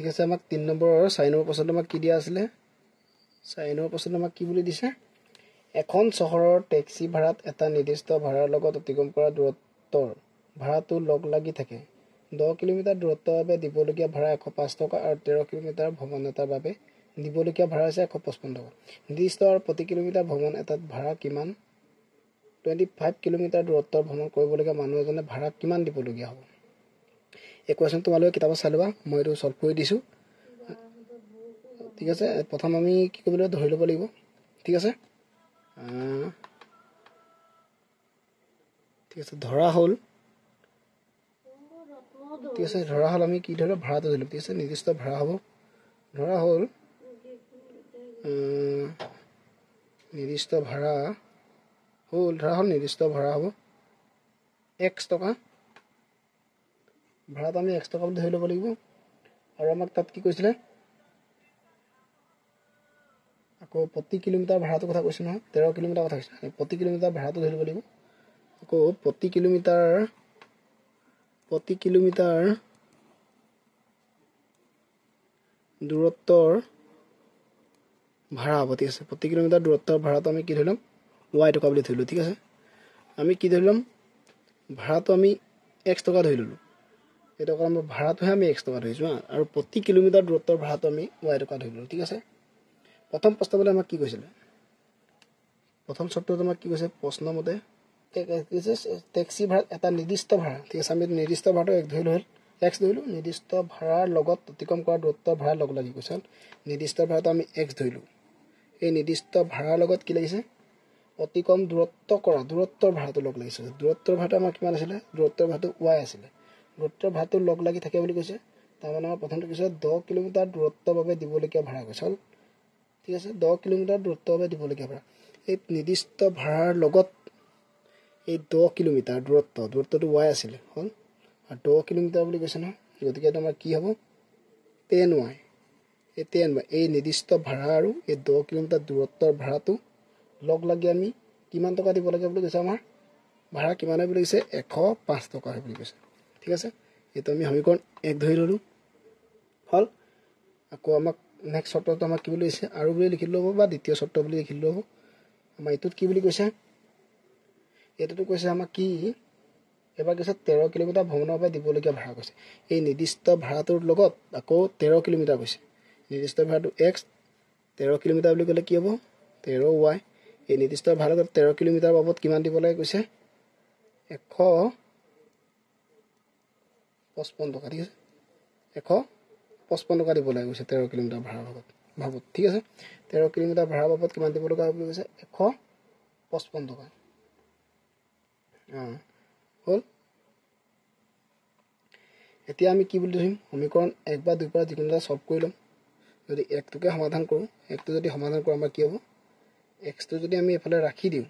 ঠিক আছে আমাক তিনি নম্বৰৰ চাৰি নম্বৰ প্ৰশ্নটো আমাক কি দিয়া আছিলে চাৰি নম্বৰ প্ৰশ্নটো আমাক কি বুলি দিছে এখন চহৰৰ টেক্সি ভাড়াত এটা নিৰ্দিষ্ট ভাড়াৰ লগত অতিক্ৰম কৰা দূৰত্বৰ ভাড়াটো লগ লাগি থাকে দহ কিলোমিটাৰ দূৰত্বৰ বাবে দিবলগীয়া ভাড়া এশ পাঁচ টকা আৰু তেৰ কিলোমিটাৰ ভ্ৰমণ এটাৰ বাবে দিবলগীয়া ভাড়া হৈছে এশ পঁচপন্ন টকা নিৰ্দিষ্ট আৰু প্ৰতি কিলোমিটাৰ ভ্ৰমণ এটাত ভাড়া কিমান টুৱেণ্টি ফাইভ কিলোমিটাৰ দূৰত্বৰ ভ্ৰমণ কৰিবলগীয়া মানুহ এজনে ভাড়া কিমান দিবলগীয়া হ'ব কুৱেশ্যন তোমালোকে কিতাপত চাই ল'বা মই এইটো চল্ভ কৰি দিছোঁ ঠিক আছে প্ৰথম আমি কি কৰিব লাগিব ধৰি ল'ব লাগিব ঠিক আছে ঠিক আছে ধৰা হ'ল ঠিক আছে ধৰা হ'ল আমি কি ধৰিলোঁ ভাড়াটো ধৰিলোঁ ঠিক আছে নিৰ্দিষ্ট ভাড়া হ'ব ধৰা হ'ল নিৰ্দিষ্ট ভাড়া হ'ল ধৰা হ'ল নিৰ্দিষ্ট ভাড়া হ'ব এক্স টকা ভাড়াত আমি এক্স টকা বুলি ধৰি ল'ব লাগিব আৰু আমাক তাত কি কৈছিলে আকৌ প্ৰতি কিলোমিটাৰ ভাড়াটোৰ কথা কৈছোঁ নহয় তেৰ কিলোমিটাৰ কথা কৈছে প্ৰতি কিলোমিটাৰ ভাড়াটো ধৰি ল'ব লাগিব আকৌ প্ৰতি কিলোমিটাৰ প্ৰতি কিলোমিটাৰ দূৰত্বৰ ভাড়া হ'ব ঠিক আছে প্ৰতি কিলোমিটাৰ দূৰত্বৰ ভাড়াটো আমি কি ধৰি ল'ম ৱাই টকা বুলি ধৰিলোঁ ঠিক আছে আমি কি ধৰি ল'ম ভাড়াটো আমি এক্স টকা ধৰি ল'লোঁ সেইটো কাৰণে আমাৰ ভাড়াটোহে আমি এক্স টকা ধৰিছোঁ হা আৰু প্ৰতি কিলোমিটাৰ দূৰত্বৰ ভাড়াটো আমি ৱাই টকা ধৰিলোঁ ঠিক আছে প্ৰথম প্ৰশ্ন মতে আমাক কি কৈছিলে প্ৰথম চৰ্তত আমাক কি কৈছে প্ৰশ্ন মতে টেক্সি ভাড়া এটা নিৰ্দিষ্ট ভাড়া ঠিক আছে আমি নিৰ্দিষ্ট ভাড়াটো এক ধৰি লৈ এক্স ধৰিলোঁ নিৰ্দিষ্ট ভাড়াৰ লগত অতিক্ৰম কৰা দূৰত্বৰ ভাড়াৰ লগ লাগি কৈছে নিৰ্দিষ্ট ভাড়াটো আমি এক্স ধৰিলোঁ সেই নিৰ্দিষ্ট ভাড়াৰ লগত কি লাগিছে অতিক্ৰম দূৰত্ব কৰা দূৰত্বৰ ভাড়াটো লগ লাগিছিলে দূৰত্বৰ ভাড়াটো আমাৰ কিমান আছিলে দূৰত্বৰ ভাড়াটো ৱাই আছিলে গোটৰ ভাড়াটো লগ লাগি থাকে বুলি কৈছে তাৰমানে আমাৰ প্ৰথমটো কৈছে দহ কিলোমিটাৰ দূৰত্বৰ বাবে দিবলগীয়া ভাড়া কৈছে হ'ল ঠিক আছে দহ কিলোমিটাৰ দূৰত্বৰ বাবে দিবলগীয়া ভাড়া এই নিৰ্দিষ্ট ভাড়াৰ লগত এই দহ কিলোমিটাৰ দূৰত্ব দূৰত্বটো ৱাই আছিলে হ'ল আৰু দহ কিলোমিটাৰ বুলি কৈছে নহয় গতিকে এইটো আমাৰ কি হ'ব টেন ৱাই এই টেন ৱাই এই নিৰ্দিষ্ট ভাড়া আৰু এই দহ কিলোমিটাৰ দূৰত্বৰ ভাড়াটো লগ লাগি আমি কিমান টকা দিব লাগে বুলি কৈছে আমাৰ ভাড়া কিমান হয় বুলি কৈছে এশ পাঁচ টকা হয় বুলি কৈছে ঠিক আছে এইটো আমি সমীকৰণ এক ধৰি ল'লোঁ হ'ল আকৌ আমাক নেক্সট চৰ্তটো আমাক কি বুলি কৈছে আৰু বুলি লিখি ল'ব বা দ্বিতীয় চৰ্ত বুলি লিখি ল'ব আমাৰ এইটোত কি বুলি কৈছে এইটোতো কৈছে আমাক কি এবাৰ কৈছে তেৰ কিলোমিটাৰ ভ্ৰমণৰ বাবে দিবলগীয়া ভাড়া কৈছে এই নিৰ্দিষ্ট ভাড়াটোৰ লগত আকৌ তেৰ কিলোমিটাৰ কৈছে নিৰ্দিষ্ট ভাড়াটো এক্স তেৰ কিলোমিটাৰ বুলি ক'লে কি হ'ব তেৰ ৱাই এই নিৰ্দিষ্ট ভাড়াটো তেৰ কিলোমিটাৰ বাবদ কিমান দিব লাগে কৈছে এশ পঁচপন্ন টকা ঠিক আছে এশ পঁচপন্ন টকা দিব লাগে কৈছে তেৰ কিলোমিটাৰ ভাড়াৰ বাবদ বাবদ ঠিক আছে তেৰ কিলোমিটাৰ ভাড়াৰ বাবদ কিমান দিব লগা বুলি কৈছে এশ পঁচপন্ন টকা অঁ হ'ল এতিয়া আমি কি বুলি ধৰিম সমীকৰণ এক বা দুইৰ পৰা যিকোনো এটা চল্ভ কৰি ল'ম যদি একটোকে সমাধান কৰোঁ একটো যদি সমাধান কৰোঁ আমাৰ কি হ'ব এক্সটো যদি আমি এফালে ৰাখি দিওঁ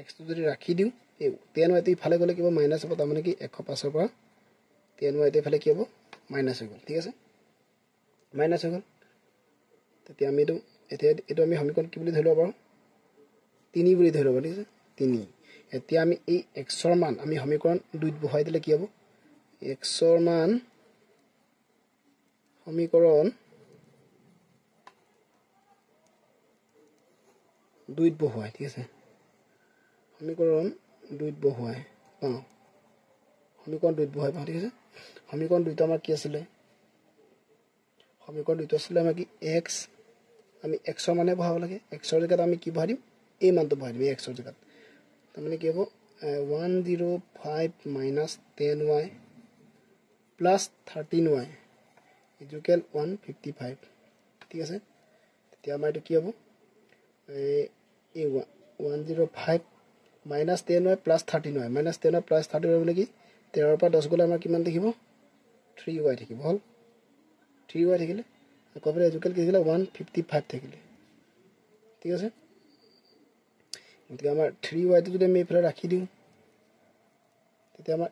এক্সটো যদি ৰাখি দিওঁ এই টেন ৱাইটো ইফালে গ'লে কিবা মাইনাছ হ'ব তাৰমানে কি এশ পাঁচৰ পৰা টেন ৱাইটো ইফালে কি হ'ব মাইনাছ হৈ গ'ল ঠিক আছে মাইনাছ হৈ গ'ল তেতিয়া আমি এইটো এতিয়া এইটো আমি সমীকৰণ কি বুলি ধৰি ল'ব পাৰোঁ তিনি বুলি ধৰি ল'ব ঠিক আছে তিনি এতিয়া আমি এই এক্সৰ মান আমি সমীকৰণ দুইত বহাই দিলে কি হ'ব এক্সৰ মান সমীকৰণ দুইত বহুৱাই ঠিক আছে সমীকৰণ দুইত বহুৱাই অঁ সমীকৰণ দুইত বহুৱাই পাওঁ ঠিক আছে সমীকৰণ দুইটো আমাৰ কি আছিলে সমীকৰণ দুইটো আছিলে আমাৰ কি এক্স আমি এক্সৰ মানে বহাব লাগে এক্সৰ জেগাত আমি কি বহাই দিম এই মানটো বহাই দিম এই এক্সৰ জেগাত তাৰমানে কি হ'ব one zero' five minus ten Y plus thirteen Y equal one fifty five ঠিক আছে তেতিয়া আমাৰ এইটো কি হ'ব এই one zero' five minus ten Y plus thirteen Y minus ten Y plus thirteen Y মানে কি তেৰৰ পৰা দহ গ'লে আমাৰ কিমান থাকিব থ্ৰী ৱাই থাকিব হ'ল থ্ৰী ৱাই থাকিলে আকৌ এইটো কেলে কি থাকিলে ওৱান ফিফটি ফাইভ থাকিলে ঠিক আছে গতিকে আমাৰ থ্ৰী ৱাইটো যদি আমি এইফালে ৰাখি দিওঁ তেতিয়া আমাৰ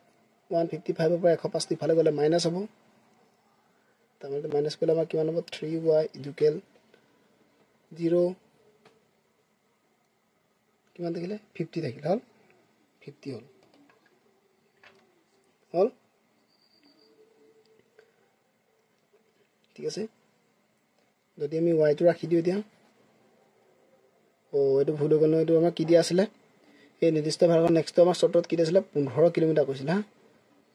ওৱান ফিফটি ফাইভৰ পৰা এশ পাঁচটো ইফালে গ'লে মাইনাছ হ'ব তাৰমানে মাইনাছ কৰিলে আমাৰ কিমান হ'ব থ্ৰী ৱাই ইজুকেল জিৰ' কিমান থাকিলে ফিফটি থাকিলে হ'ল ফিফটি হ'ল হ'ল ঠিক আছে যদি আমি ৱাইটো ৰাখি দিওঁ এতিয়া অ' এইটো ভুল হৈ গ'ল ন এইটো আমাৰ কি দিয়া আছিলে এই নিৰ্দিষ্ট ভাৰতৰ নেক্সটটো আমাৰ চৰ্টত কি দিছিলে পোন্ধৰ কিলোমিটাৰ কৈছিলে হা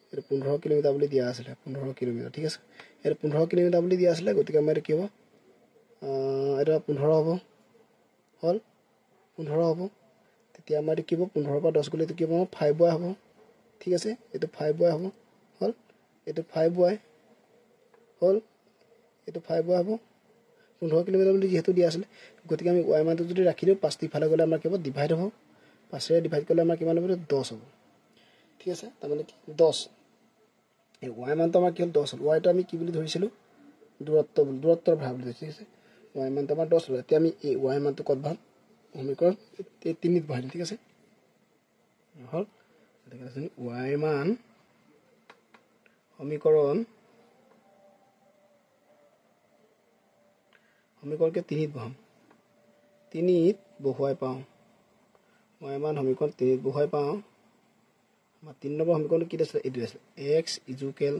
এইটো পোন্ধৰ কিলোমিটাৰ বুলি দিয়া আছিলে পোন্ধৰ কিলোমিটাৰ ঠিক আছে এইটো পোন্ধৰ কিলোমিটাৰ বুলি দিয়া আছিলে গতিকে আমাৰ এইটো কি হ'ব এইটো পোন্ধৰ হ'ব হ'ল পোন্ধৰ হ'ব এতিয়া আমাৰ কি হ'ব পোন্ধৰৰ পৰা দহ গ'লে কি হ'ব আমাৰ ফাইভ ৱাই হ'ব ঠিক আছে এইটো ফাইভ ৱাই হ'ব হ'ল এইটো ফাইভ ৱাই হ'ল এইটো ফাইভ ৱাই হ'ব পোন্ধৰ কিলোমিটাৰ বুলি যিহেতু দিয়া আছিলে গতিকে আমি ৱাই মানটো যদি ৰাখি দিওঁ পাঁচটি ফালে গ'লে আমাৰ কি হ'ব ডিভাইড হ'ব পাঁচেৰে ডিভাইড কৰিলে আমাৰ কিমান হ'ব দহ হ'ব ঠিক আছে তাৰমানে কি দহ এই ৱাই মানটো আমাৰ কি হ'ল দহ হ'ল ৱাইটো আমি কি বুলি ধৰিছিলোঁ দূৰত্ব বুলি দূৰত্বৰ ভাৰ বুলি ধৰিছোঁ ঠিক আছে ৱাই মানটো আমাৰ দহ হ'ল এতিয়া আমি এই ৱাই মানটো ক'ত ভাল সমীকৰণ তিনিত বহাই দিম ঠিক আছে হ'ল ৱাই মান সমীকৰণ সমীকৰণকে তিনিত বহাম তিনিত বহুৱাই পাওঁ ৱাই মান সমীকৰণ তিনিত বহুৱাই পাওঁ আমাৰ তিনি নম্বৰ সমীকৰণটো কি আছিলে এইটো আছিলে X equal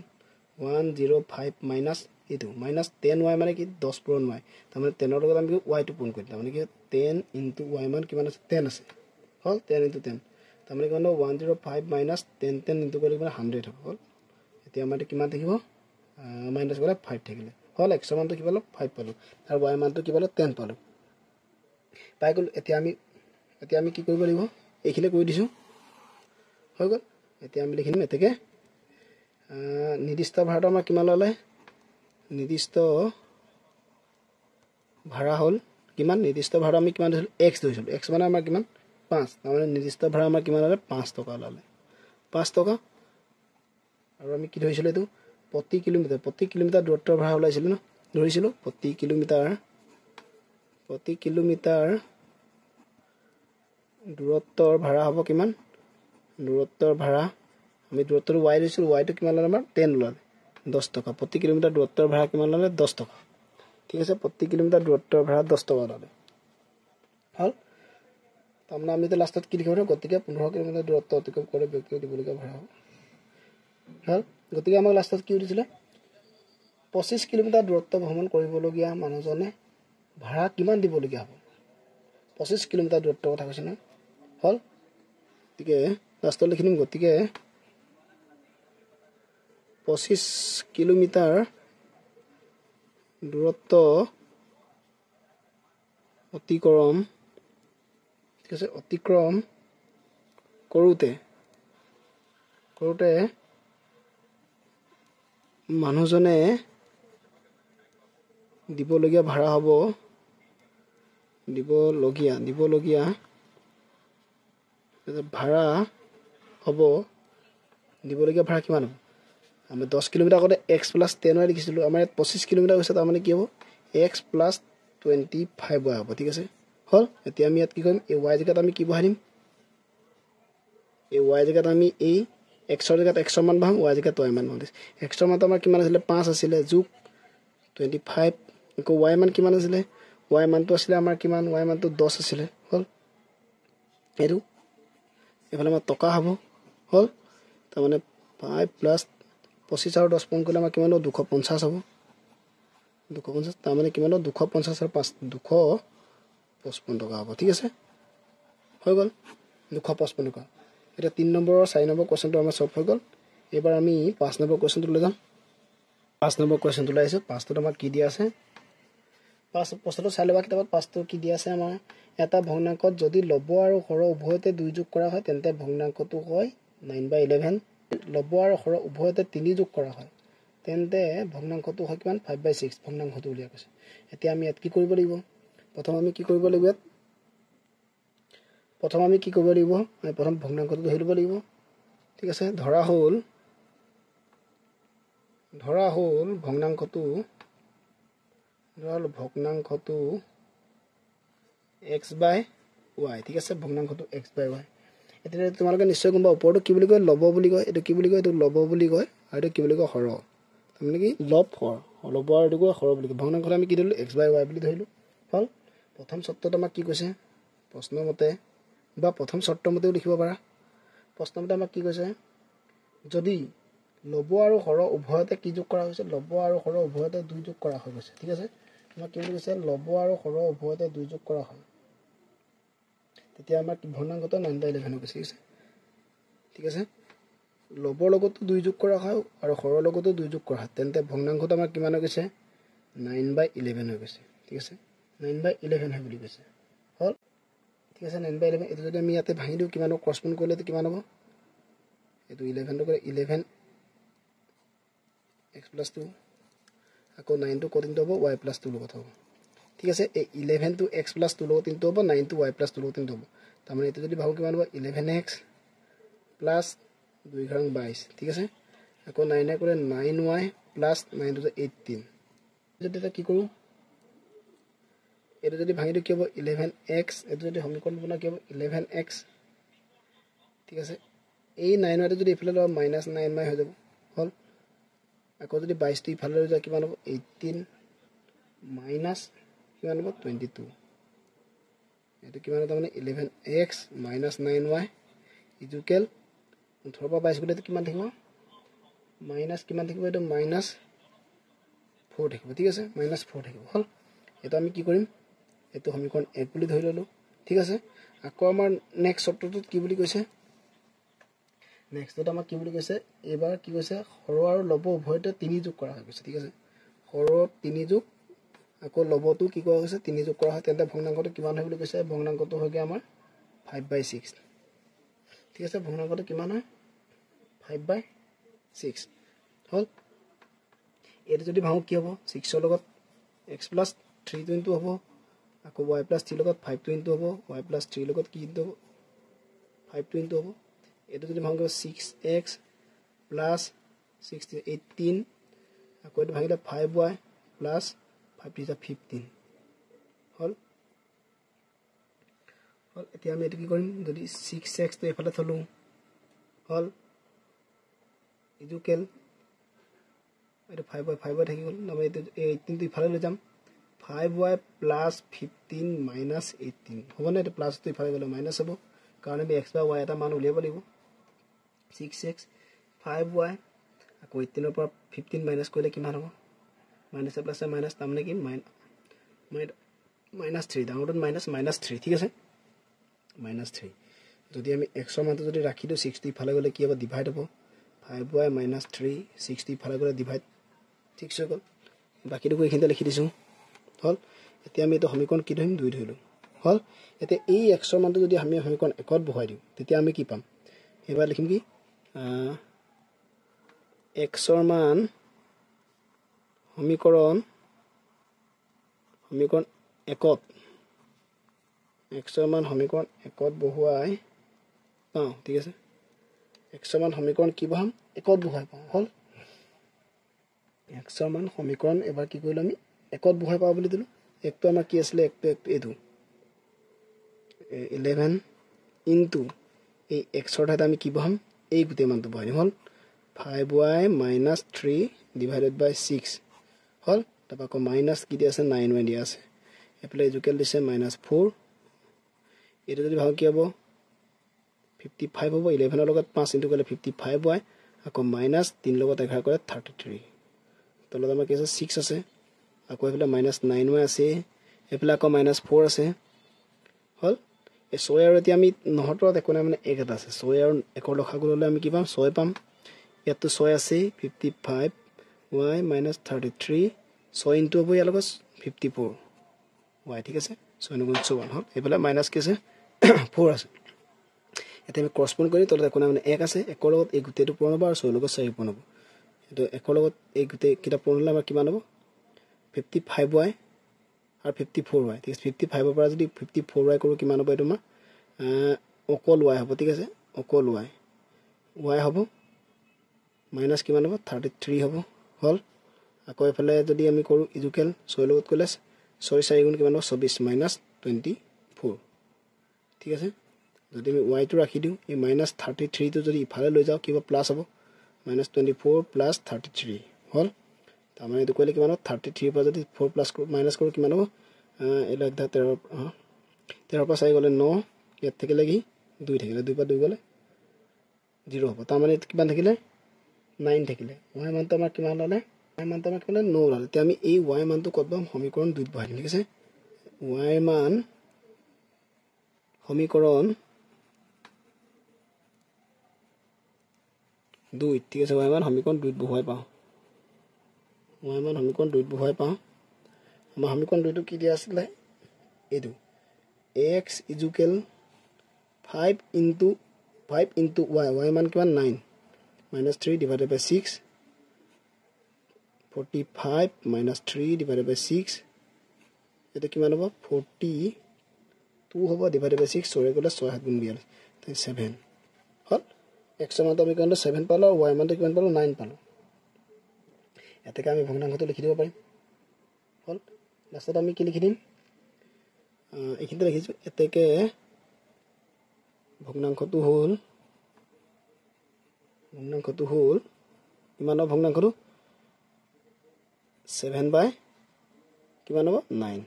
one zero' five minus এইটো মাইনাছ টেন ৱাই মানে কি দহ পূৰণ ৱাই তাৰমানে টেনৰ লগত আমি ৱাইটো পূৰণ কৰিম তাৰমানে কি টেন ইণ্টু ৱাই মান কিমান আছে টেন আছে হ'ল টেন ইণ্টু টেন তাৰমানে কিমান one zero' five minus ten ten into কৰিলে কিমান হাণ্ড্ৰেড হ'ব হ'ল এতিয়া আমাৰ এতিয়া কিমান থাকিব মাইনাছ কৰিলে ফাইভ থাকিলে হ'ল এক্সট্ৰা মানটো কি পালোঁ ফাইভ পালোঁ আৰু ৱাই মানটো কি পালোঁ টেন পালোঁ পাই গ'লোঁ এতিয়া আমি এতিয়া আমি কি কৰিব লাগিব এইখিনি কৈ দিছোঁ হৈ গ'ল এতিয়া আমি লিখিম এতেকে নিৰ্দিষ্ট ভাড়াটো আমাৰ কিমান ল'লে নিৰ্দিষ্ট ভাড়া হ'ল কিমান নিৰ্দিষ্ট ভাড়া আমি কিমান ধৰিছিলোঁ এক্স ধৰিছিলোঁ এক্স মানে আমাৰ কিমান পাঁচ তাৰমানে নিৰ্দিষ্ট ভাড়া আমাৰ কিমান ওলালে পাঁচ টকা ওলালে পাঁচ টকা আৰু আমি কি ধৰিছিলোঁ এইটো প্ৰতি কিলোমিটাৰ প্ৰতি কিলোমিটাৰ দূৰত্ব ভাড়া ওলাইছিলোঁ ন ধৰিছিলোঁ প্ৰতি কিলোমিটাৰ প্ৰতি কিলোমিটাৰ দূৰত্বৰ ভাড়া হ'ব কিমান দূৰত্বৰ ভাড়া আমি দূৰত্বটো ৱাই ধৰিছিলোঁ ৱাইটো কিমান ল'লে আমাৰ টেন ওলালে দহ টকা প্ৰতি কিলোমিটাৰ দূৰত্বৰ ভাড়া কিমান ওলালে দহ টকা ঠিক আছে প্ৰতি কিলোমিটাৰ দূৰত্বৰ ভাড়া দহ টকা ল'লে হ'ল তাৰমানে আমি এতিয়া লাষ্টত কি দেখিব গতিকে পোন্ধৰ কিলোমিটাৰ দূৰত্ব অতিক্ৰম কৰে ব্যক্তিয়ে দিবলগীয়া ভাড়া হ'ল হ'ল গতিকে আমাক লাষ্টত কি সুধিছিলে পঁচিছ কিলোমিটাৰ দূৰত্ব ভ্ৰমণ কৰিবলগীয়া মানুহজনে ভাড়া কিমান দিবলগীয়া হ'ব পঁচিছ কিলোমিটাৰ দূৰত্বৰ কথা কৈছে নহয় হ'ল গতিকে লাষ্টত লিখি দিম গতিকে পঁচিছ কিলোমিটাৰ দূৰত্ব অতিক্ৰম ঠিক আছে অতিক্ৰম কৰোঁতে কৰোঁতে মানুহজনে দিবলগীয়া ভাড়া হ'ব দিবলগীয়া দিবলগীয়া ভাড়া হ'ব দিবলগীয়া ভাড়া কিমান হ'ব আমি দহ কিলোমিটাৰ আগতে এক্স প্লাছ টেন টেনৰে লিখিছিলোঁ আমাৰ ইয়াত পঁচিছ কিলোমিটাৰ হৈছে তাৰমানে কি হ'ব x plus twenty five Y হ'ব ঠিক আছে হ'ল এতিয়া আমি ইয়াত কি কৰিম এই ৱাই জেগাত আমি কি বহাই দিম এই ৱাই জেগাত আমি এই এক্সৰ জেগাত এক্সৰ মান বহাম ৱাই জেগাত ৱাই মান বহাম এক্সৰ মানটো আমাৰ কিমান আছিলে পাঁচ আছিলে জোক টুৱেণ্টি ফাইভ আকৌ ৱাই মান কিমান আছিলে ৱাই মানটো আছিলে আমাৰ কিমান ৱাই মানটো দহ আছিলে হ'ল এইটো এইফালে আমাৰ টকা হ'ব হ'ল তাৰমানে ফাইভ প্লাছ পঁচিছ আৰু দহ পোন কৰিলে আমাৰ কিমান দুশ পঞ্চাছ হ'ব দুশ পঞ্চাছ তাৰমানে কিমান দুশ পঞ্চাছ আৰু পাঁচ দুশ পঁচপন্ন টকা হ'ব ঠিক আছে হৈ গ'ল দুশ পঁচপন্ন টকা এতিয়া তিনি নম্বৰৰ চাৰি নম্বৰ কুৱেশ্যনটো আমাৰ চব হৈ গ'ল এইবাৰ আমি পাঁচ নম্বৰ কুৱেশ্যনটো লৈ যাম পাঁচ নম্বৰ কুৱেশ্যনটো লৈ আহিছোঁ পাঁচটোত আমাৰ কি দিয়া আছে পাঁচ প্ৰশ্নটো চাই ল'বা কিতাপত পাঁচটো কি দিয়া আছে আমাৰ এটা ভগ্নাংকত যদি লব আৰু সৰহ উভয়তে দুই যোগ কৰা হয় তেন্তে ভগ্নাংকটো হয় নাইন বাই ইলেভেন লব আৰু সৰহ উভয়তে তিনি যোগ কৰা হয় তেন্তে ভগ্নাংশটো হয় কিমান ফাইভ বাই ছিক্স ভগ্নাংশটো উলিয়াই কৈছে এতিয়া আমি ইয়াত কি কৰিব লাগিব প্ৰথম আমি কি কৰিব লাগিব ইয়াত প্ৰথম আমি কি কৰিব লাগিব আমি প্ৰথম ভগ্নাংশটো ধৰি ল'ব লাগিব ঠিক আছে ধৰা হ'ল ধৰা হ'ল ভগ্নাংশটো ধৰা হ'ল ভগ্নাংশটো এক্স বাই ৱাই ঠিক আছে ভগ্নাংশটো এক্স বাই ৱাই এতিয়া তোমালোকে নিশ্চয় কোনোবা পাওঁ ওপৰটো কি বুলি কয় ল'ব বুলি কয় এইটো কি বুলি কয় এইটো ল'ব বুলি কয় আৰু এইটো কি বুলি কয় সৰহ তাৰমানে কি লব সৰ ল'ব আৰু এইটো কয় সৰহ বুলি কয় ভগ্ন কথা আমি কি ধৰিলোঁ এক্স বাই ৱাই বুলি ধৰিলোঁ হ'ল প্ৰথম চৰ্তত আমাক কি কৈছে প্ৰশ্নমতে বা প্ৰথম চৰ্তমতেও লিখিব পাৰা প্ৰশ্নমতে আমাক কি কৈছে যদি ল'ব আৰু সৰহ উভয়তে কি যোগ কৰা হৈছে ল'ব আৰু সৰহ উভয়তে দুই যোগ কৰা হৈ গৈছে ঠিক আছে আমাক কি বুলি কৈছে ল'ব আৰু সৰহ উভয়তে দুই যোগ কৰা হয় তেতিয়া আমাৰ নাইন বাই ইলেভেন হৈ গৈছে ঠিক আছে লবৰ লগতো দুই যোগ কৰা হয় আৰু সৰুৰ লগতো দুই যোগ কৰা হয় তেন্তে ভগ্নাংশটো আমাৰ কিমান হৈ গৈছে নাইন বাই ইলেভেন হৈ গৈছে ঠিক আছে নাইন বাই ইলেভেন হয় বুলি কৈছে হ'ল ঠিক আছে নাইন বাই ইলেভেন এইটো যদি আমি ইয়াতে ভাঙি দিওঁ কিমান হ'ব ক্ৰছপন কৰিলে কিমান হ'ব এইটো ইলেভেনটো কৰিলে ইলেভেন এক্স প্লাছ টু আকৌ নাইনটো কৰিনটো হ'ব ৱাই প্লাছ টুৰ লগত হ'ব ঠিক আছে এই ইলেভেনটো এক্স প্লাছ টুৰ লগত তিনিটো হ'ব নাইনটো ৱাই প্লাছ টু লগত তিনিটো হ'ব তাৰমানে এইটো যদি ভাবোঁ কিমান হ'ব ইলেভেন এক্স প্লাছ দুই ঘৰ বাইছ ঠিক আছে আকৌ নাইনে কৰে nine Y plus nine two eighteen যদি এটা কি কৰোঁ এইটো যদি ভাঙি দিওঁ কি হ'ব ইলেভেন এক্স এইটো যদি সমীকৰণ বনাওঁ কি হ'ব ইলেভেন এক্স ঠিক আছে এই নাইন ৱাইটো যদি ইফালে লোৱা মাইনাছ নাইন ৱাই হৈ যাব হ'ল আকৌ যদি বাইছটো ইফালে লৈ যোৱা কিমান হ'ব এইটিন মাইনাছ কিমান হ'ব টুৱেণ্টি টু এইটো কিমান তাৰমানে eleven X minus nine Y equal ওঠৰৰ পৰা বাইছ গ'লে এইটো কিমান থাকিব মাইনাছ কিমান থাকিব এইটো মাইনাছ ফ'ৰ থাকিব ঠিক আছে মাইনাছ ফ'ৰ থাকিব হ'ল এইটো আমি কি কৰিম এইটো সমীকৰণ এক বুলি ধৰি ল'লোঁ ঠিক আছে আকৌ আমাৰ নেক্সট চপ্তাহটোত কি বুলি কৈছে নেক্সটত আমাক কি বুলি কৈছে এইবাৰ কি কৈছে সৰু আৰু লব উভয়তে তিনি যোগ কৰা হৈ গৈছে ঠিক আছে সৰু তিনি যোগ আকৌ লবটো কি কৰা হৈছে তিনিযোগ কৰা হয় তেন্তে ভগ্নাংকটো কিমান হয় বুলি কৈছে ভগ্নাংকটো হৈ গৈ আমাৰ ফাইভ বাই ছিক্স ঠিক আছে ভগ্নাংকটো কিমান হয় ফাইভ বাই ছিক্স হ'ল এইটো যদি ভাবোঁ কি হ'ব ছিক্সৰ লগত X plus three two into হ'ব আকৌ ৱাই প্লাছ থ্ৰীৰ লগত ফাইভ টু ইণ্টু হ'ব ৱাই প্লাছ থ্ৰীৰ লগত কি ইণ্টু হ'ব ফাইভ টু ইনটো হ'ব এইটো যদি ভাবোঁ six x plus six eighteen আকৌ এইটো ভাঙিলে five y plus up to the fifteen হ'ল হ'ল এতিয়া আমি এইটো কি কৰিম যদি ছিক্স এক্সটো এইফালে থলোঁ হ'ল এইটো কেল এইটো ফাইভ ৱাই ফাইভ ৱাই থাকি গ'ল নহয় এইটো এইটিনটো ইফালে লৈ যাম five y plus fifteen minus eighteen হ'বনে এইটো প্লাছটো ইফালে গ'লে মাইনাছ হ'ব কাৰণ আমি এক্স বা ৱাই এটা মান উলিয়াব লাগিব ছিক্স এক্স ফাইভ ৱাই আকৌ এইটিনৰ পৰা ফিফটিন মাইনাছ কৰিলে কিমান হ'ব মাইনাছ এপ্লাছ মাইনাছ তাৰমানে কি মাইনাছ থ্ৰী ডাঙৰটোত মাইনাছ মাইনাছ থ্ৰী ঠিক আছে মাইনাছ থ্ৰী যদি আমি এক্সৰ মানটো যদি ৰাখি দিওঁ ছিক্সটি ফালে গ'লে কি হ'ব ডিভাইড হ'ব five y minus three sixty ফালে গ'লে ডিভাইড ঠিক আছে গ'ল বাকীটোকো এইখিনিতে লিখি দিছোঁ হ'ল এতিয়া আমি এইটো সমীকৰণ কি ধৰিম দুই ধৰিলোঁ হ'ল এতিয়া এই এক্সৰ মানটো যদি আমি সমীকৰণ একত বহুৱাই দিওঁ তেতিয়া আমি কি পাম সেইবাৰ লিখিম কি এক্সৰ মান সমীকৰণ সমীকৰণ একত এক্সৰ মান সমীকৰণ একত বহুৱাই পাওঁ ঠিক আছে এক্সৰ মান সমীকৰণ কি বহাম একত বহুৱাই পাওঁ হ'ল এক্সৰ মান সমীকৰণ এবাৰ কি কৰিলোঁ আমি একত বহুৱাই পাওঁ বুলি দিলোঁ একটো আমাৰ কি আছিলে একটো একটো এইটো ইলেভেন ইনটু এই এক্সৰ ঠাইত আমি কি বহাম এই গোটেই মানটো বহাই দিম হ'ল five y minus three divided by six হ'ল তাৰপৰা আকৌ মাইনাছ কি দিয়া আছে নাইন ৱাই দিয়া আছে এইফালে এজুকেল দিছে মাইনাছ ফ'ৰ এইটো যদি ভাল কি হ'ব ফিফটি ফাইভ হ'ব ইলেভেনৰ লগত পাঁচ ইণ্টু কৰিলে ফিফটি ফাইভ ৱাই আকৌ মাইনাছ তিনি লগত এঘাৰ কৰে থাৰ্টি থ্ৰী তলত আমাৰ কি আছে ছিক্স আছে আকৌ এইফালে মাইনাছ নাইন ৱাই আছে এইফালে আকৌ মাইনাছ ফ'ৰ আছে হ'ল এই ছয় আৰু এতিয়া আমি নহঁতৰত একো নাই মানে এক এটা আছে ছয় আৰু একৰ লখা গ'ল হ'লে আমি কি পাম ছয় পাম ইয়াততো ছয় আছেই fifty five y minus thirty three ছয় ইণ্টু হ'ব ইয়াৰ লগত ফিফটি ফ'ৰ ৱাই ঠিক আছে ছয় নগুণ চৌৱান হ'ল এইফালে মাইনাছ কি আছে ফ'ৰ আছে এতিয়া আমি ক্ৰছপন কৰি তলত একো নাই মানে এক আছে একৰ লগত এই গোটেইটো পূৰণ হ'ব আৰু ছয়ৰ লগত চাৰি পূৰণ হ'ব এইটো একৰ লগত এই গোটেইকেইটা পূৰণ হ'লে আমাৰ কিমান হ'ব ফিফটি ফাইভ ৱাই আৰু ফিফটি ফ'ৰ ৱাই ঠিক আছে ফিফটি ফাইভৰ পৰা যদি ফিফটি ফ'ৰ ৱাই কৰোঁ কিমান হ'ব এইটো আমাৰ অকল ৱাই হ'ব ঠিক আছে অকল ৱাই ৱাই হ'ব মাইনাছ কিমান হ'ব থাৰ্টি থ্ৰী হ'ব হ'ল আকৌ এইফালে যদি আমি কৰোঁ ইজুকেল ছয়ৰ লগত গ'লে ছয় চাৰিগুণ কিমান হ'ব চৌবিছ মাইনাছ টুৱেণ্টি ফ'ৰ ঠিক আছে যদি আমি ৱাইটো ৰাখি দিওঁ এই মাইনাছ থাৰ্টি থ্ৰীটো যদি ইফালে লৈ যাওঁ কিবা প্লাছ হ'ব minus twenty four plus thirty three হ'ল তাৰমানে এইটো কৰিলে কিমান হ'ব থাৰ্টি থ্ৰীৰ পৰা যদি ফ'ৰ প্লাছ কৰোঁ মাইনাছ কৰোঁ কিমান হ'ব এই লাখ ধৰা তেৰৰ পৰা তেৰৰ পৰা চাই গ'লে ন ইয়াত থাকিলে কি দুই থাকিলে দুই পৰা দুই গ'লে জিৰ' হ'ব তাৰমানে কিমান থাকিলে নাইন থাকিলে ৱাই মানটো আমাৰ কিমান ল'লে ৱাই মানটো আমাৰ কিমান ন' ল'লে এতিয়া আমি এই ৱাই মানটো ক'ত পাম সমীকৰণ দুইত বহাই দিম ঠিক আছে ৱাই মান সমীকৰণ দুই ঠিক আছে ৱাই মান সমীকৰণ দুইত বহুৱাই পাওঁ ৱাই মান সমীকৰণ দুইত বহুৱাই পাওঁ আমাৰ সমীকৰণ দুইটো কি দিয়া আছিলে এইটো x equal five into five into y y মান কিমান nine minus 3 divided by 6 45 minus 3 divided by 6 এটা কিমান হ'ব 42 হ'ব divided by 6 সৰে গলে 6 গুণ 42 তে 7 হল x মানটো আমি কাণ্ড 7 পালো y মানটো কিমান পালো 9 পালো এতে কা আমি ভগ্নাংশটো লিখি দিব পাৰি হল লাষ্টত আমি কি লিখি দিম এখিনিতে লিখিছো এতেকে ভগ্নাংশটো হ'ল 9 ভগ্নাংশটো হ'ল কিমানৰ ভগ্নাংশটো ছেভেন বাই কিমান হ'ব নাইন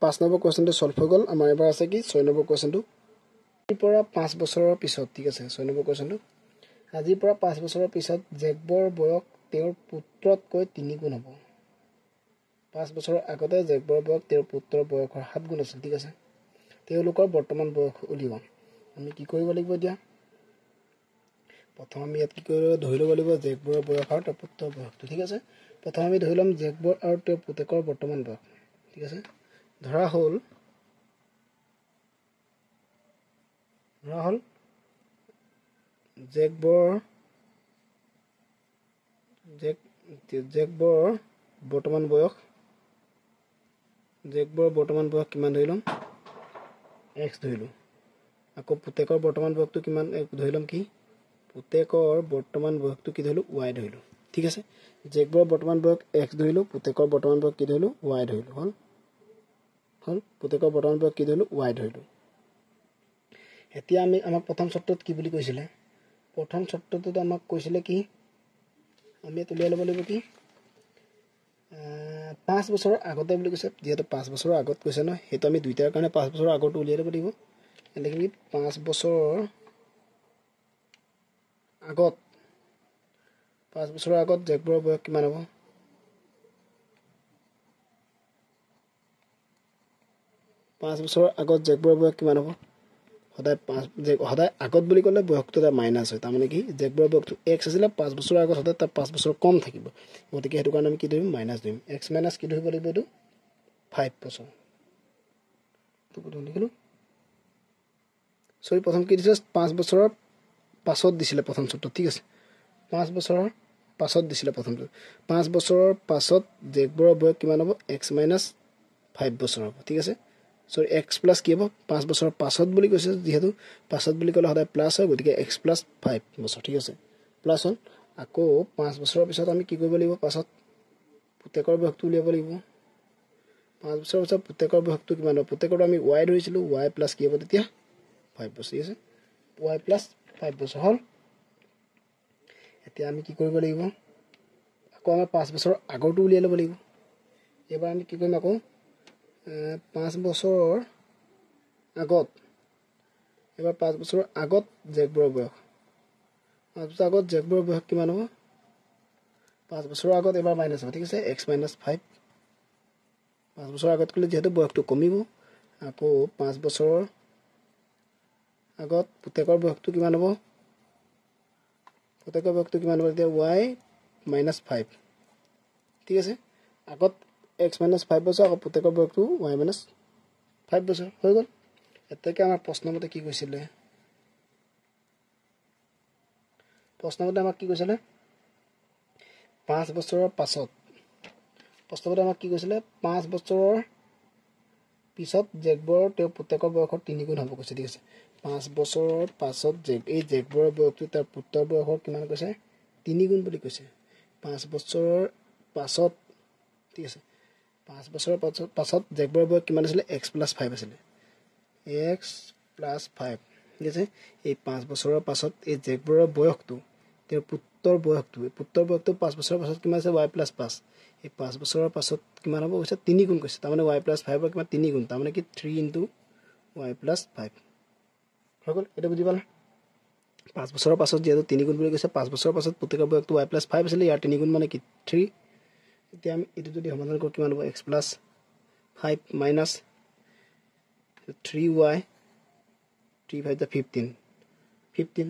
পাঁচ নম্বৰ কুৱেশ্যনটো ছল্ভ হৈ গ'ল আমাৰ এবাৰ আছে কি ছয় নম্বৰ কুৱেশ্যনটো আজিৰ পৰা পাঁচ বছৰৰ পিছত ঠিক আছে ছয় নম্বৰ কুৱেশ্যনটো আজিৰ পৰা পাঁচ বছৰৰ পিছত জেকবৰ বয়স তেওঁৰ পুত্ৰতকৈ তিনি গুণ হ'ব পাঁচ বছৰৰ আগতে জেকবৰ বয়স তেওঁৰ পুত্ৰৰ বয়সৰ সাত গুণ আছিল ঠিক আছে তেওঁলোকৰ বৰ্তমান বয়স উলিওৱা আমি কি কৰিব লাগিব এতিয়া প্ৰথম আমি ইয়াত কি কৰিব ধৰি ল'ব লাগিব জেকবোৰৰ বয়স আৰু তেওঁ পুত্ৰৰ বয়সটো ঠিক আছে প্ৰথম আমি ধৰি ল'ম জেকবোৰ আৰু তেওঁ পুতেকৰ বৰ্তমান বয়স ঠিক আছে ধৰা হ'ল ধৰা হ'ল জেকবোৰ জেক জেকবোৰৰ বৰ্তমান বয়স জেকবোৰৰ বৰ্তমান বয়স কিমান ধৰি ল'ম এক্স ধৰি ধৰিলোঁ আকৌ পুতেকৰ বৰ্তমান বয়সটো কিমান ধৰি ল'ম কি পুতেকৰ বৰ্তমান বয়সটো কি ধৰিলোঁ ৱাই ধৰিলোঁ ঠিক আছে জেকবৰ বৰ্তমান বয়স এক্স ধৰিলোঁ পুতেকৰ বৰ্তমান বয়স কি ধৰিলোঁ ৱাই ধৰিলোঁ হ'ল হ'ল পুতেকৰ বৰ্তমান বয়স কি ধৰিলোঁ ৱাই ধৰিলোঁ এতিয়া আমি আমাক প্ৰথম চৰ্তত কি বুলি কৈছিলে প্ৰথম চত্ৰটোত আমাক কৈছিলে কি আমি উলিয়াই ল'ব লাগিব কি পাঁচ বছৰৰ আগতে বুলি কৈছে যিহেতু পাঁচ বছৰৰ আগত কৈছে ন সেইটো আমি দুইটাৰ কাৰণে পাঁচ বছৰৰ আগতো উলিয়াই ল'ব লাগিব এনেখিনি পাঁচ বছৰৰ আগত পাঁচ বছৰৰ আগত জেকবোৰৰ বয়স কিমান হ'ব পাঁচ বছৰৰ আগত জেকবোৰৰ বয়স কিমান হ'ব সদায় পাঁচ সদায় আগত বুলি ক'লে বয়সটো এটা মাইনাছ হয় তাৰমানে কি জেকবোৰৰ বয়সটো এক্স আছিলে পাঁচ বছৰৰ আগত সদায় তাৰ পাঁচ বছৰ কম থাকিব গতিকে সেইটো কাৰণে আমি কি ধৰিম মাইনাছ ধৰিম এক্স মাইনাছ কি ধৰিব লাগিব এইটো ফাইভ বছৰ লিখিলোঁ চৰি প্ৰথম কি দিছিলে পাঁচ বছৰৰ পাছত দিছিলে প্ৰথম চৰ্ত ঠিক আছে পাঁচ বছৰৰ পাছত দিছিলে প্ৰথম প্ৰথমটো পাঁচ বছৰৰ পাছত জেকবোৰৰ বয়স কিমান হ'ব এক্স মাইনাছ ফাইভ বছৰ হ'ব ঠিক আছে চৰি এক্স প্লাছ কি হ'ব পাঁচ বছৰৰ পাছত বুলি কৈছে যিহেতু পাছত বুলি ক'লে সদায় প্লাছ হয় গতিকে এক্স প্লাছ ফাইভ বছৰ ঠিক আছে প্লাছ হ'ল আকৌ পাঁচ বছৰৰ পিছত আমি কি কৰিব লাগিব পাছত পুতেকৰ বয়সটো উলিয়াব লাগিব পাঁচ বছৰৰ পিছত পুতেকৰ বয়সটো কিমান হ'ব পুতেকৰটো আমি ৱাই ধৰিছিলোঁ ৱাই প্লাছ কি হ'ব তেতিয়া ফাইভ বছৰি আছে ৱাই প্লাছ ফাইভ বছৰ হ'ল এতিয়া আমি কি কৰিব লাগিব আকৌ আমাৰ পাঁচ বছৰৰ আগৰটো উলিয়াই ল'ব লাগিব এইবাৰ আমি কি কৰিম আকৌ পাঁচ বছৰৰ আগত এইবাৰ পাঁচ বছৰৰ আগত জেকবোৰৰ বয়স পাঁচ বছৰৰ আগত জেকবোৰৰ বয়স কিমান হ'ব পাঁচ বছৰৰ আগত এইবাৰ মাইনাছ হ'ব ঠিক আছে এক্স মাইনাছ ফাইভ পাঁচ বছৰৰ আগত ক'লে যিহেতু বয়সটো কমিব আকৌ পাঁচ বছৰৰ আগত পুতেকৰ বয়সটো কিমান হ'ব পুতেকৰ বয়সটো কিমান হ'ব এতিয়া ৱাই মাইনাছ ফাইভ ঠিক আছে আগত এক্স মাইনাছ ফাইভ বছৰ আকৌ পুতেকৰ বয়সটো ৱাই মাইনাছ ফাইভ বছৰ হৈ গ'ল এতিয়াকে আমাৰ প্ৰশ্নমতে কি কৈছিলে প্ৰশ্নমতে আমাক কি কৈছিলে পাঁচ বছৰৰ পাছত প্ৰশ্নমতে আমাক কি কৈছিলে পাঁচ বছৰৰ পিছত জেকবৰ তেওঁ পুতেকৰ বয়সৰ তিনিগুণ হ'ব কৈছে ঠিক আছে পাঁচ বছৰৰ পাছত জেক এই জেকবৰৰ বয়সটো তাৰ পুত্ৰৰ বয়সৰ কিমান কৈছে তিনি গুণ বুলি কৈছে পাঁচ বছৰৰ পাছত ঠিক আছে পাঁচ বছৰৰ পাছত পাছত জেকবৰৰ বয়স কিমান আছিলে এক্স প্লাছ ফাইভ আছিলে এক্স প্লাছ ফাইভ ঠিক আছে এই পাঁচ বছৰৰ পাছত এই জেকবৰৰ বয়সটো তেওঁৰ পুত্ৰৰ বয়সটো এই পুত্ৰৰ বয়সটো পাঁচ বছৰৰ পাছত কিমান আছে ৱাই প্লাছ পাঁচ এই পাঁচ বছৰৰ পাছত কিমান হ'ব কৈছে তিনিগুণ কৈছে তাৰমানে ৱাই প্লাছ ফাইভৰ কিমান তিনিগুণ তাৰমানে কি three into y plus five হৈ গ'ল এইটো বুজি পালা পাঁচ বছৰৰ পাছত যিহেতু তিনিগুণ বুলি কৈছে পাঁচ বছৰৰ পাছত প্ৰত্যেকৰ বয়সটো ৱাই প্লাছ ফাইভ আছিলে ইয়াৰ তিনিগুণ মানে কি থ্ৰী এতিয়া আমি এইটো যদি সমাধান কৰোঁ কিমান হ'ব x plus five minus three y three five the fifteen fifteen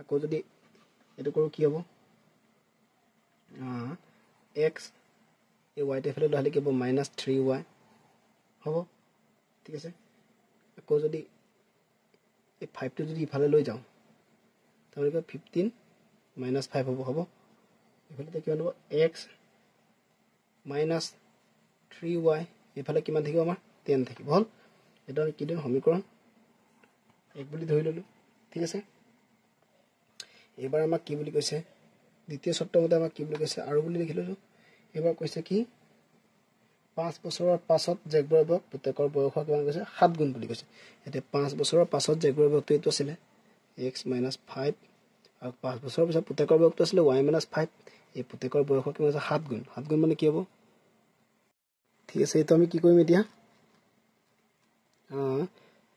আকৌ যদি এইটো কৰোঁ কি হ'ব এক্স এই ৱাইটো এফালে লোৱা হ'লে কি হ'ব মাইনাছ থ্ৰী ৱাই হ'ব ঠিক আছে আকৌ যদি এই ফাইভটো যদি ইফালে লৈ যাওঁ তেওঁলোকে ফিফটিন মাইনাছ ফাইভ হ'ব হ'ব এইফালে এতিয়া কিমান হ'ব এক্স মাইনাছ থ্ৰী ৱাই এইফালে কিমান থাকিব আমাৰ টেন থাকিব হ'ল এইটো আমি কি দিম সমীকৰণ এক বুলি ধৰি ল'লোঁ ঠিক আছে এইবাৰ আমাক কি বুলি কৈছে দ্বিতীয় চৰ্তমতে আমাক কি বুলি কৈছে আৰু বুলি লিখি ল'লোঁ এইবাৰ কৈছে কি পাঁচ বছৰৰ পাছত জেক বৰাবক পুতেকৰ বয়স কিমান কৈছে সাত গুণ বুলি কৈছে এতিয়া পাঁচ বছৰৰ পাছত জেক বৰাবকটো এইটো আছিলে এক্স মাইনাছ ফাইভ আৰু পাঁচ বছৰৰ পিছত পুতেকৰ বয়সটো আছিলে ৱাই মাইনাছ ফাইভ এই পুতেকৰ বয়স কিমান হৈছে সাত গুণ সাত গুণ মানে কি হ'ব ঠিক আছে এইটো আমি কি কৰিম এতিয়া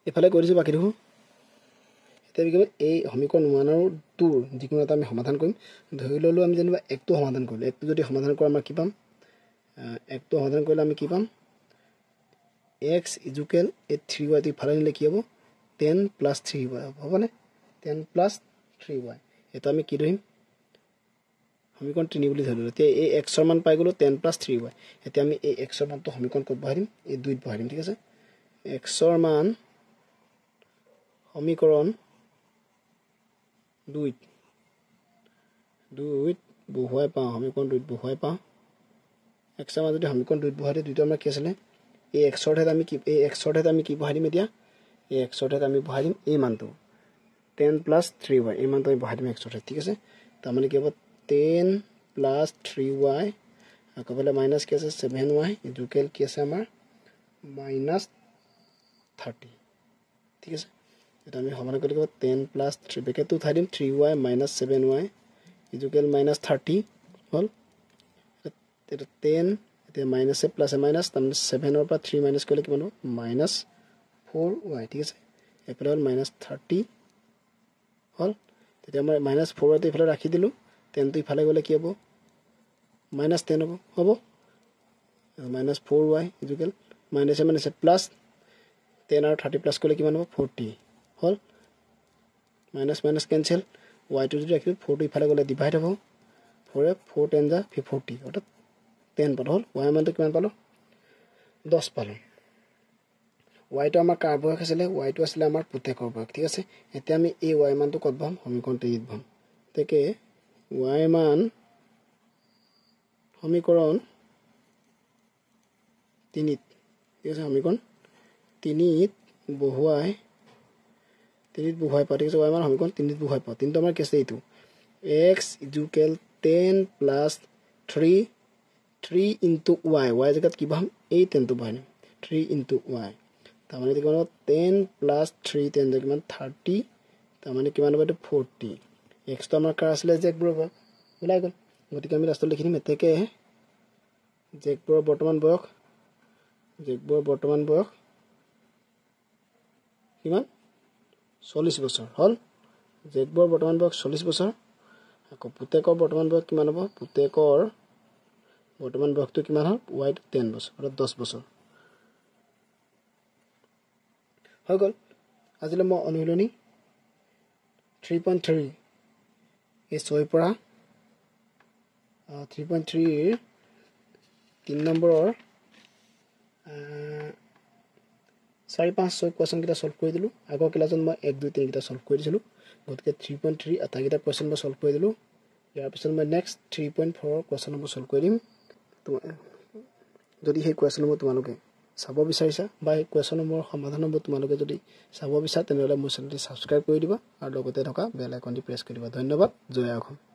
এইফালে কৈ দিছোঁ বাকী দেখোঁ এতিয়া কি কৰিম এই সমীকৰণ ওৱান আৰু টুৰ যিকোনো এটা আমি সমাধান কৰিম ধৰি ল'লেও আমি যেনিবা একটো সমাধান কৰিলোঁ একটো যদি সমাধান কৰোঁ আমাৰ কি পাম একটো সমাধান কৰিলে আমি কি পাম এক্স ইজুকেল এই থ্ৰী ৱাই ইফালে নিলে কি হ'ব টেন প্লাছ থ্ৰী ৱাই হ'ব হ'বনে টেন প্লাছ থ্ৰী ৱাই এইটো আমি কি ধৰিম সমীকৰণ তিনি বুলি ধৰিলোঁ এতিয়া এই এক্সৰ মান পাই গ'লোঁ টেন প্লাছ থ্ৰী ৱাই এতিয়া আমি এই এক্সৰ মানটো সমীকৰণ ক'ত বহাই দিম এই দুইত বহাই দিম ঠিক আছে এক্সৰ মান সমীকৰণ দুইত দুইত বহুৱাই পাওঁ সমীকৰণ দুইত বহুৱাই পাওঁ এক্সৰ মাজত যদি সমীকৰণ দুই বহাই দিয়ে দুইটো আমাৰ কি আছিলে এই এক্সৰ ঠাইত আমি কি এই এক্সৰ ঠাইত আমি কি বহাই দিম এতিয়া এই এক্সৰ ঠাইত আমি বহাই দিম এই মানটো টেন প্লাছ থ্ৰী ৱাই এই মানটো আমি বহাই দিম এক্সৰ ঠাইত ঠিক আছে তাৰমানে কি হ'ব টেন প্লাছ থ্ৰী ৱাই আকৌ বোলে মাইনাছ কি আছে ছেভেন ৱাই ইণ্টুকেল কি আছে আমাৰ মাইনাছ থাৰ্টি ঠিক আছে এতিয়া আমি সমানে কৰি টেন প্লাছ থ্ৰী বেকেটটো উঠাই দিম three y minus seven y equal minus thirty হ'ল তেতিয়া টেন এতিয়া মাইনাছে প্লাছে মাইনাছ তাৰমানে ছেভেনৰ পৰা থ্ৰী মাইনাছ কৰিলে কিমান হ'ব মাইনাছ ফ'ৰ ৱাই ঠিক আছে এইফালে হ'ল মাইনাছ থাৰ্টি হ'ল তেতিয়া মই মাইনাছ ফ'ৰ ৱাইটো এইফালে ৰাখি দিলোঁ টেনটো ইফালে গ'লে কি হ'ব মাইনাছ টেন হ'ব হ'ব মাইনাছ ফ'ৰ ৱাই ইজুকেল মাইনাছে মাইনাছে প্লাছ টেন আৰু থাৰ্টি প্লাছ কৰিলে কিমান হ'ব ফৰ্টি হ'ল মাইনাছ মাইনাছ কেনচেল ৱাইটো যদি ৰাখিলোঁ ফ'ৰটো ইফালে গ'লে ডিভাইড হ'ব ফ'ৰে ফ'ৰ টেন যা ফৰ্টি অৰ্থাৎ টেন পালোঁ হ'ল ৱাই মানটো কিমান পালোঁ দহ পালোঁ ৱাইটো আমাৰ কাৰ বয়স আছিলে ৱাইটো আছিলে আমাৰ পুতেকৰ বয়স ঠিক আছে এতিয়া আমি এই ৱাই মানটো ক'ত বহাম সমীকৰণ টিত বহাম তাকে ৱাই মান সমীকৰণ তিনিত ঠিক আছে সমীকৰণ তিনিত বহুৱাই তিনিত বহুৱাই পাওঁ ঠিক আছে ৱাই মান সমীকৰণ তিনিত বহুৱাই পাওঁ তিনিটো আমাৰ কেছে এইটো x equal ten plus three three into y y জেগাত কি বহাম এই টেনটো বহাম থ্ৰী ইনটু ৱাই তাৰমানে এতিয়া কিমান হ'ব টেন প্লাছ থ্ৰী টেন কিমান থাৰ্টি তাৰমানে কিমান হ'ব এইটো ফৰ্টি এক্সটো আমাৰ কাৰ আছিলে জেকবোৰৰ পৰা ওলাই গ'ল গতিকে আমি লাষ্টত লিখি দিম এতেকে জেকবোৰৰ বৰ্তমান বয়স জেকবোৰৰ বৰ্তমান বয়স কিমান চল্লিছ বছৰ হ'ল জেকবোৰৰ বৰ্তমান বয়স চল্লিছ বছৰ আকৌ পুতেকৰ বৰ্তমান বয়স কিমান হ'ব পুতেকৰ বৰ্তমান বয়সটো কিমান হ'ল ৱাই টেন বছৰ অৰ্থাৎ দহ বছৰ হৈ গ'ল আজিলৈ মই অনুশীলনী থ্ৰী পইণ্ট থ্ৰী এই ছয়ৰ পৰা থ্ৰী পইণ্ট থ্ৰীৰ তিনি নম্বৰৰ চাৰি পাঁচ ছয় কুৱেশ্যনকেইটা ছল্ভ কৰি দিলোঁ আগৰ কেইটাজন মই এক দুই তিনিকেইটা ছল্ভ কৰি দিছিলোঁ গতিকে থ্ৰী পইণ্ট থ্ৰী আটাইকেইটা কুৱেশ্যন মই ছল্ভ কৰি দিলোঁ ইয়াৰ পিছত মই নেক্সট থ্ৰী পইণ্ট ফ'ৰৰ কুৱেশ্যন নম্বৰ ছল্ভ কৰি দিম তোমাৰ যদি সেই কুৱেশ্যন নম্বৰ তোমালোকে চাব বিচাৰিছা বা সেই কুৱেশ্যন নম্বৰ সমাধান নম্বৰ তোমালোকে যদি চাব বিচাৰা তেনেহ'লে মোৰ চেনেলটি ছাবস্ক্ৰাইব কৰি দিবা আৰু লগতে থকা বেল আইকনটি প্ৰেছ কৰি দিবা ধন্যবাদ জয় অসম